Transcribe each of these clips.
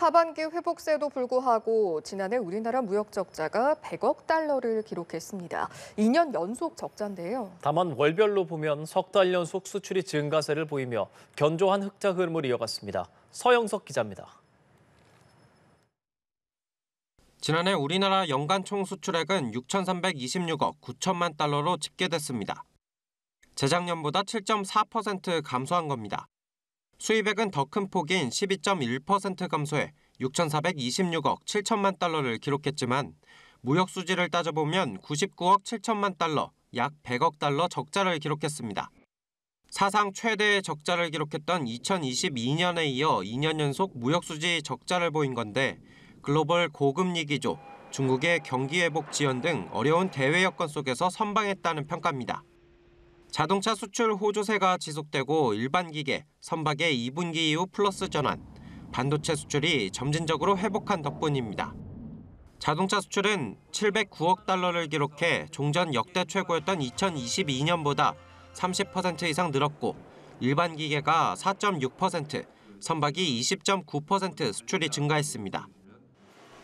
하반기 회복세도 불구하고 지난해 우리나라 무역 적자가 100억 달러를 기록했습니다. 2년 연속 적자인데요. 다만 월별로 보면 석 달 연속 수출이 증가세를 보이며 견조한 흑자 흐름을 이어갔습니다. 서영석 기자입니다. 지난해 우리나라 연간 총 수출액은 6,326억 9천만 달러로 집계됐습니다. 재작년보다 7.4% 감소한 겁니다. 수입액은 더 큰 폭인 12.1% 감소해 6,426억 7천만 달러를 기록했지만 무역 수지를 따져보면 99억 7천만 달러, 약 100억 달러 적자를 기록했습니다. 사상 최대의 적자를 기록했던 2022년에 이어 2년 연속 무역 수지 적자를 보인 건데 글로벌 고금리 기조, 중국의 경기 회복 지연 등 어려운 대외 여건 속에서 선방했다는 평가입니다. 자동차 수출 호조세가 지속되고 일반 기계, 선박의 2분기 이후 플러스 전환, 반도체 수출이 점진적으로 회복한 덕분입니다. 자동차 수출은 709억 달러를 기록해 종전 역대 최고였던 2022년보다 30% 이상 늘었고 일반 기계가 4.6%, 선박이 20.9% 수출이 증가했습니다.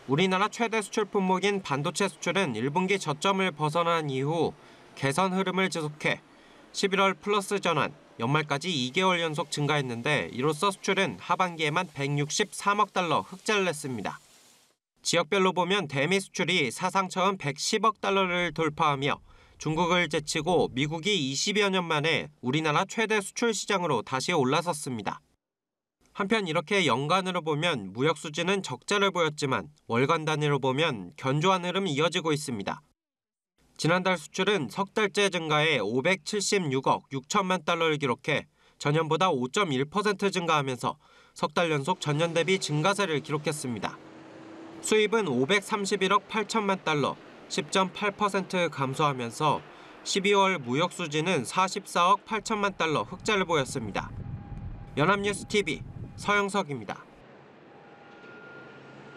우리나라 최대 수출 품목인 반도체 수출은 1분기 저점을 벗어난 이후 개선 흐름을 지속해 11월 플러스 전환, 연말까지 2개월 연속 증가했는데 이로써 수출은 하반기에만 163억 달러 흑자를 냈습니다. 지역별로 보면 대미 수출이 사상 처음 110억 달러를 돌파하며 중국을 제치고 미국이 20여 년 만에 우리나라 최대 수출 시장으로 다시 올라섰습니다. 한편 이렇게 연간으로 보면 무역 수지는 적자를 보였지만 월간 단위로 보면 견조한 흐름이 이어지고 있습니다. 지난달 수출은 석 달째 증가해 576억 6천만 달러를 기록해 전년보다 5.1% 증가하면서 석달 연속 전년 대비 증가세를 기록했습니다. 수입은 531억 8천만 달러, 10.8% 감소하면서 12월 무역 수지는 44억 8천만 달러 흑자를 보였습니다. 연합뉴스 TV 서영석입니다.